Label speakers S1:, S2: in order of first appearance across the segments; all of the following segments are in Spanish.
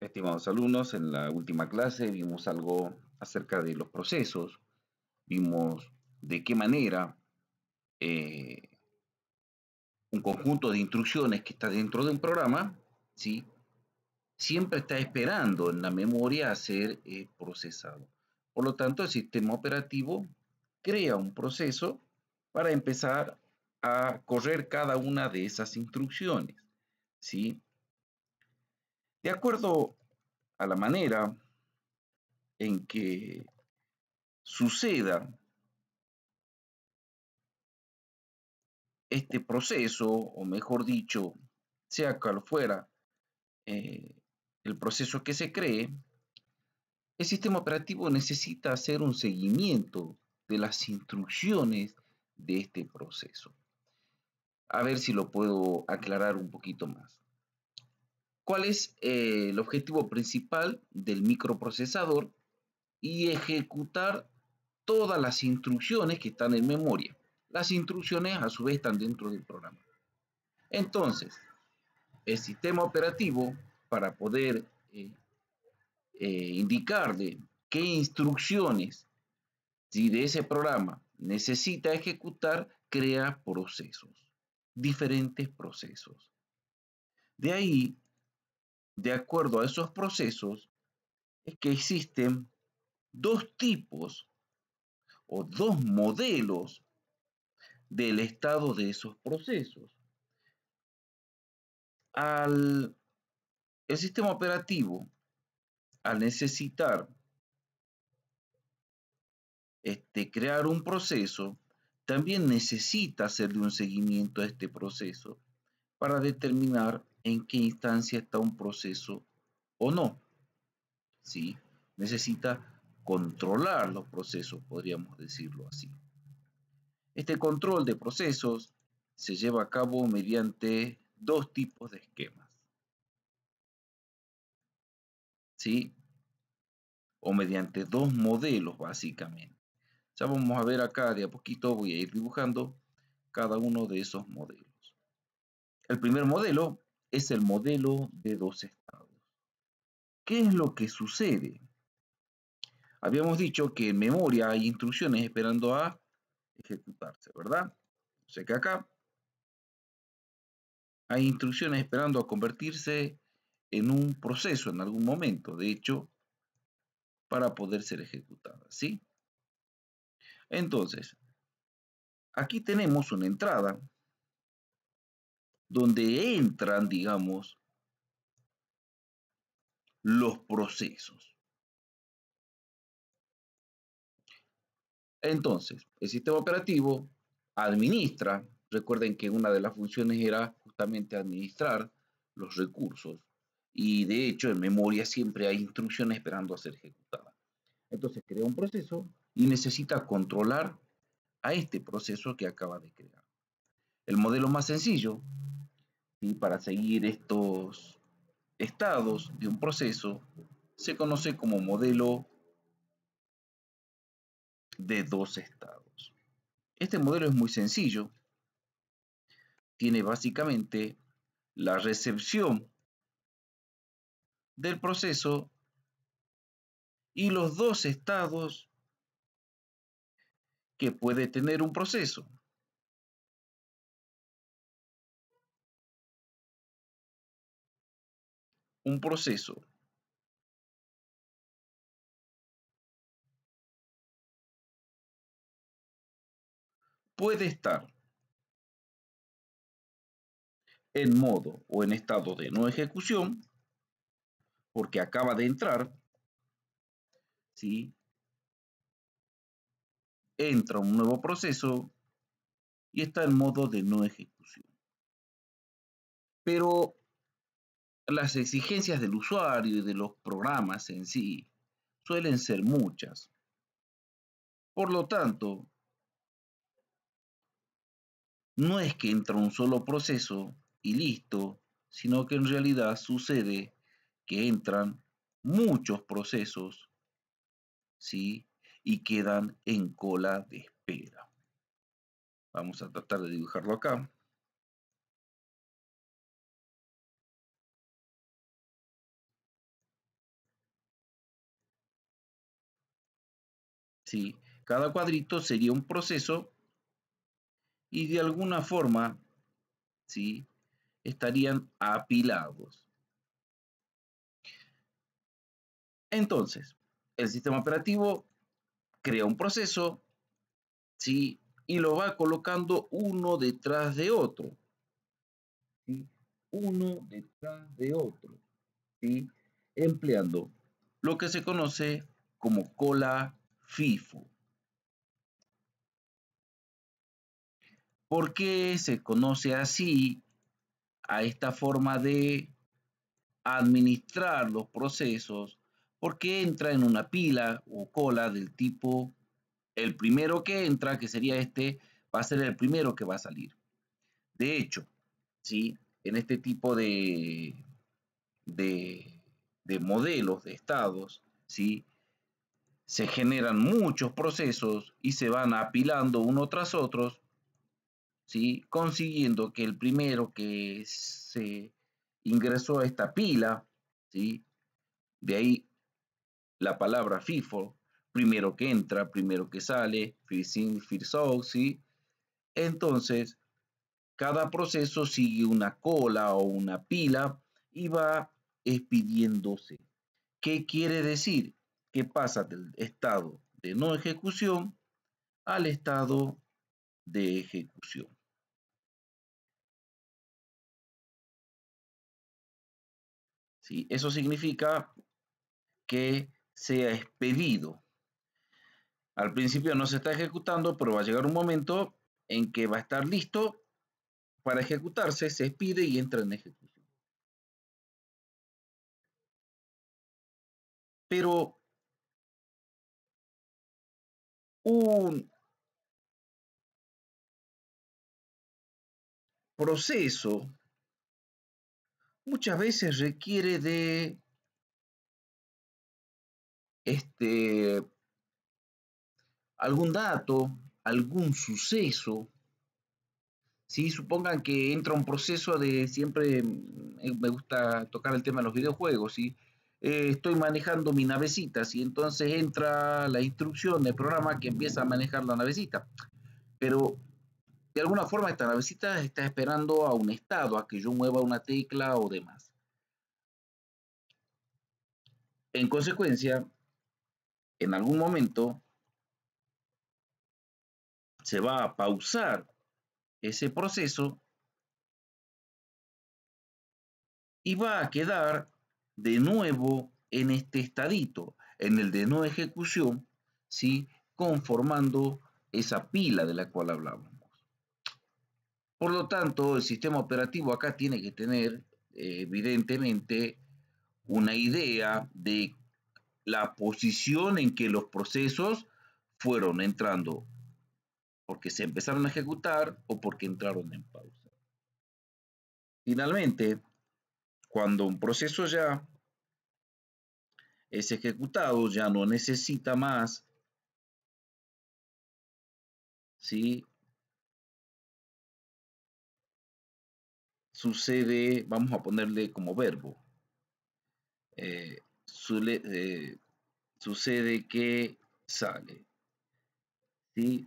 S1: Estimados alumnos, en la última clase vimos algo acerca de los procesos, vimos de qué manera eh, un conjunto de instrucciones que está dentro de un programa, ¿sí? siempre está esperando en la memoria a ser eh, procesado. Por lo tanto, el sistema operativo crea un proceso para empezar a correr cada una de esas instrucciones. ¿sí?
S2: De acuerdo a la manera en que suceda
S1: este proceso, o mejor dicho, sea cual fuera eh, el proceso que se cree, el sistema operativo necesita hacer un seguimiento de las instrucciones de este proceso. A ver si lo puedo aclarar un poquito más cuál es eh, el objetivo principal del microprocesador y ejecutar todas las instrucciones que están en memoria. Las instrucciones a su vez están dentro del programa. Entonces, el sistema operativo para poder eh, eh, indicarle qué instrucciones si de ese programa necesita ejecutar, crea procesos, diferentes procesos. De ahí de acuerdo a esos procesos es que existen dos tipos o dos modelos del estado de esos procesos. Al, el sistema operativo, al necesitar este, crear un proceso, también necesita hacerle un seguimiento a este proceso para determinar en qué instancia está un proceso o no. ¿Sí? Necesita controlar los procesos, podríamos decirlo así. Este control de procesos se lleva a cabo mediante dos tipos de esquemas. ¿Sí? O mediante dos modelos, básicamente. Ya vamos a ver acá, de a poquito voy a ir dibujando cada uno de esos modelos. El primer modelo es el modelo de dos estados. ¿Qué es lo que sucede? Habíamos dicho que en memoria hay instrucciones esperando a ejecutarse, ¿verdad? O sea que acá hay instrucciones esperando a convertirse en un proceso en algún momento, de hecho, para poder ser ejecutada, ¿sí? Entonces, aquí tenemos una entrada
S2: donde entran, digamos, los procesos.
S1: Entonces, el sistema operativo administra, recuerden que una de las funciones era justamente administrar los recursos y de hecho en memoria siempre hay instrucciones esperando a ser ejecutadas. Entonces crea un proceso y necesita controlar a este proceso que acaba de crear. El modelo más sencillo y para seguir estos estados de un proceso se conoce como modelo de dos estados. Este modelo es muy sencillo. Tiene básicamente la recepción del proceso y los dos estados
S2: que puede tener un proceso. un proceso puede estar en modo o en estado de no ejecución
S1: porque acaba de entrar, ¿sí? entra un nuevo proceso y está en modo de no ejecución. Pero las exigencias del usuario y de los programas en sí suelen ser muchas. Por lo tanto, no es que entra un solo proceso y listo, sino que en realidad sucede que entran muchos procesos, ¿sí?
S2: Y quedan en cola de espera. Vamos a tratar de dibujarlo acá. Cada cuadrito sería un proceso y de alguna
S1: forma ¿sí? estarían apilados. Entonces, el sistema operativo crea un proceso ¿sí? y lo va colocando uno detrás de otro. Uno detrás de otro. Empleando lo que se conoce como cola FIFO. ¿Por qué se conoce así a esta forma de administrar los procesos? Porque entra en una pila o cola del tipo, el primero que entra, que sería este, va a ser el primero que va a salir. De hecho, ¿sí? en este tipo de, de, de modelos de estados, ¿sí? se generan muchos procesos y se van apilando uno tras otro, ¿sí? consiguiendo que el primero que se ingresó a esta pila, ¿sí? de ahí la palabra FIFO, primero que entra, primero que sale, first in, entonces cada proceso sigue una cola o una pila y va expidiéndose. ¿Qué quiere decir? que pasa del estado de
S2: no ejecución al estado de ejecución. ¿Sí? Eso significa que se ha expedido.
S1: Al principio no se está ejecutando, pero va a llegar un momento en que va a estar listo
S2: para ejecutarse, se expide y entra en ejecución. Pero un proceso muchas veces requiere de este algún dato, algún suceso.
S1: si Supongan que entra un proceso de siempre, mm, eh, me gusta tocar el tema de los videojuegos, ¿sí? Eh, estoy manejando mi navecita, y entonces entra la instrucción del programa que empieza a manejar la navecita. Pero de alguna forma esta navecita está esperando a un estado, a que yo mueva una tecla o demás. En consecuencia, en algún momento
S2: se va a pausar ese proceso y va a quedar
S1: de nuevo en este estadito, en el de no ejecución, ¿sí? conformando esa pila de la cual hablábamos. Por lo tanto, el sistema operativo acá tiene que tener, eh, evidentemente, una idea de la posición en que los procesos fueron entrando, porque se empezaron a ejecutar o porque entraron en pausa. Finalmente, cuando un proceso ya
S2: es ejecutado, ya no necesita más ¿sí? sucede, vamos a ponerle como verbo,
S1: eh, eh, sucede que sale. ¿sí?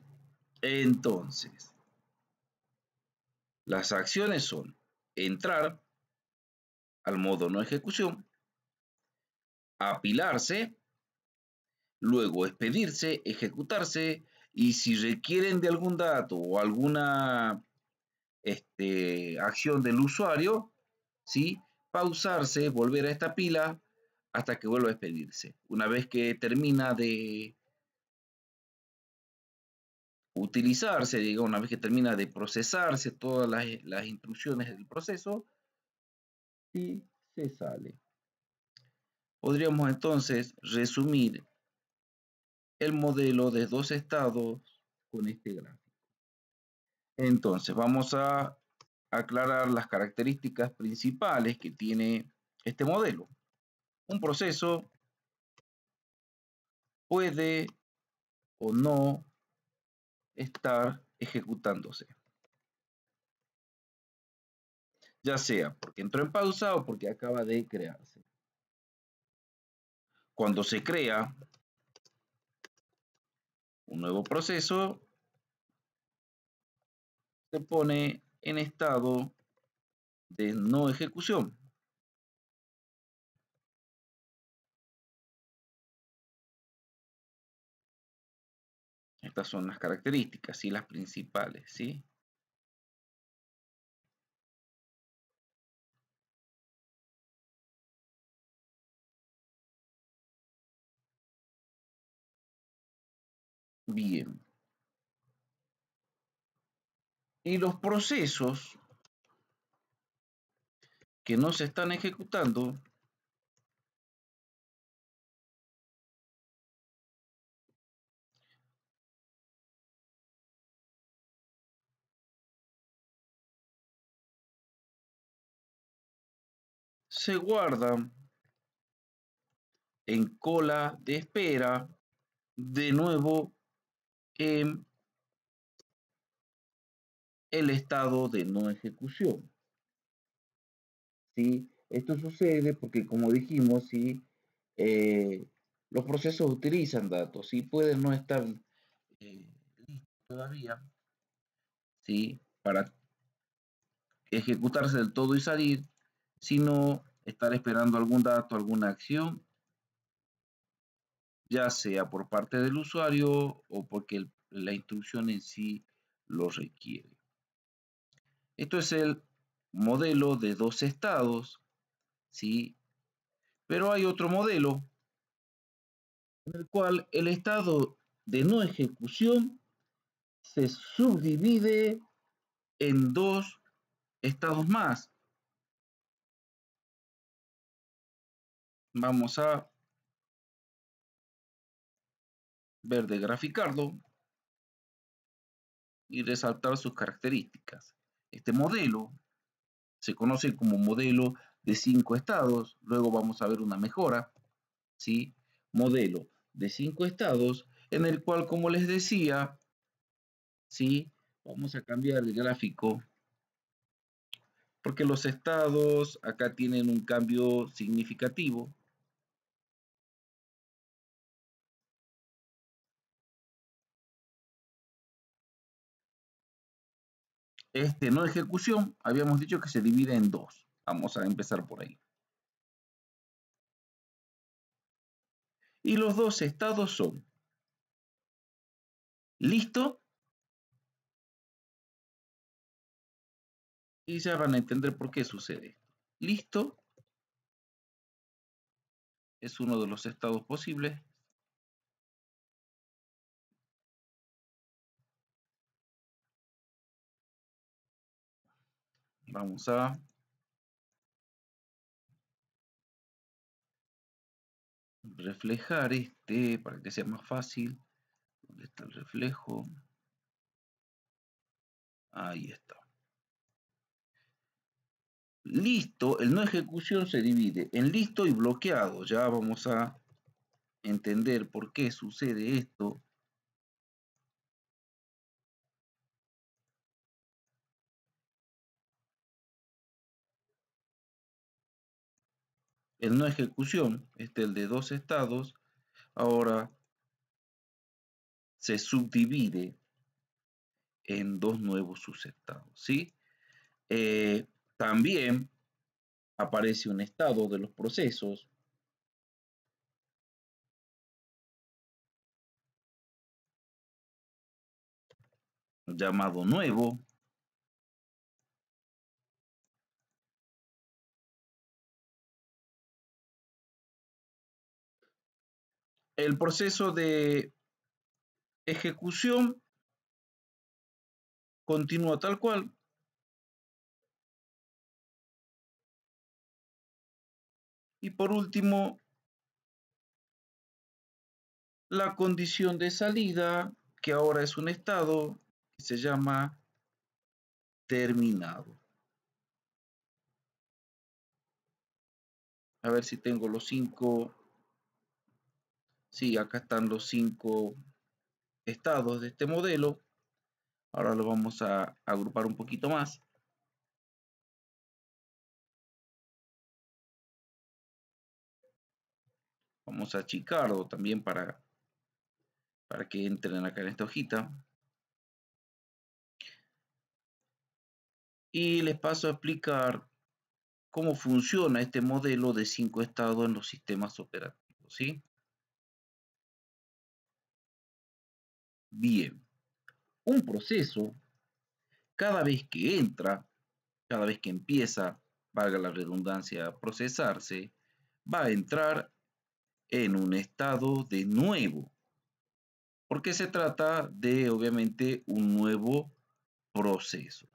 S1: Entonces, las acciones son entrar, al modo no ejecución, apilarse, luego expedirse, ejecutarse, y si requieren de algún dato o alguna este, acción del usuario, ¿sí? pausarse, volver a esta pila hasta que vuelva a expedirse. Una vez que termina de utilizarse, digamos, una vez que termina de procesarse todas las instrucciones del proceso, y se sale. Podríamos entonces resumir el modelo de dos estados con este gráfico. Entonces, vamos a aclarar las características principales que tiene este modelo. Un proceso puede o no estar ejecutándose ya sea porque entró en pausa o porque acaba de crearse. Cuando se crea un nuevo proceso, se pone
S2: en estado de no ejecución. Estas son las características, y las principales, ¿sí? Bien. Y los procesos que no se están ejecutando se guardan en cola de espera de
S1: nuevo el estado de no ejecución. ¿Sí? Esto sucede porque, como dijimos, si eh, los procesos utilizan datos, y pueden no estar eh, listos todavía ¿sí? para ejecutarse del todo y salir, sino estar esperando algún dato, alguna acción ya sea por parte del usuario o porque la instrucción en sí lo requiere. Esto es el modelo de dos estados, ¿sí? Pero hay otro modelo en el cual el estado de no ejecución se subdivide en
S2: dos estados más. Vamos a verde graficarlo y resaltar sus características.
S1: Este modelo se conoce como modelo de cinco estados, luego vamos a ver una mejora, ¿sí? Modelo de cinco estados, en el cual, como les decía, ¿sí? Vamos a cambiar el gráfico, porque los estados acá tienen un cambio significativo,
S2: este no ejecución, habíamos dicho que se divide en dos. Vamos a empezar por ahí. Y los dos estados son listo y ya van a entender por qué sucede. Listo es uno de los estados posibles Vamos a reflejar este para que sea más fácil.
S1: ¿Dónde está el reflejo? Ahí está. Listo, el no ejecución se divide en listo y bloqueado. Ya vamos a entender por qué sucede esto
S2: el no ejecución es este, el de dos estados, ahora
S1: se subdivide en dos nuevos subestados. ¿sí? Eh, también aparece un estado de los procesos
S2: llamado nuevo el proceso de ejecución continúa tal cual. Y por último, la condición de
S1: salida, que ahora es un estado, que se llama terminado. A ver si tengo los cinco Sí, acá están los cinco
S2: estados de este modelo. Ahora lo vamos a agrupar un poquito más. Vamos a achicarlo también para, para que
S1: entren acá en esta hojita. Y les paso a explicar cómo funciona este modelo de cinco estados en los sistemas operativos. ¿sí? Bien, un proceso, cada vez que entra, cada vez que empieza, valga la redundancia, a procesarse, va a entrar en un estado de nuevo, porque se trata de obviamente un nuevo proceso.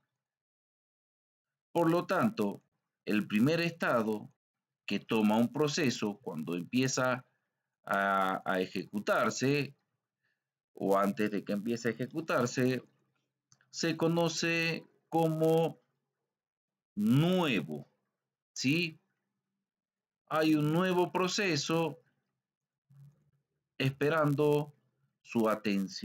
S1: Por lo tanto, el primer estado que toma un proceso cuando empieza a, a ejecutarse o antes de que empiece a ejecutarse, se conoce como nuevo. ¿Sí? Hay un
S2: nuevo proceso esperando su atención.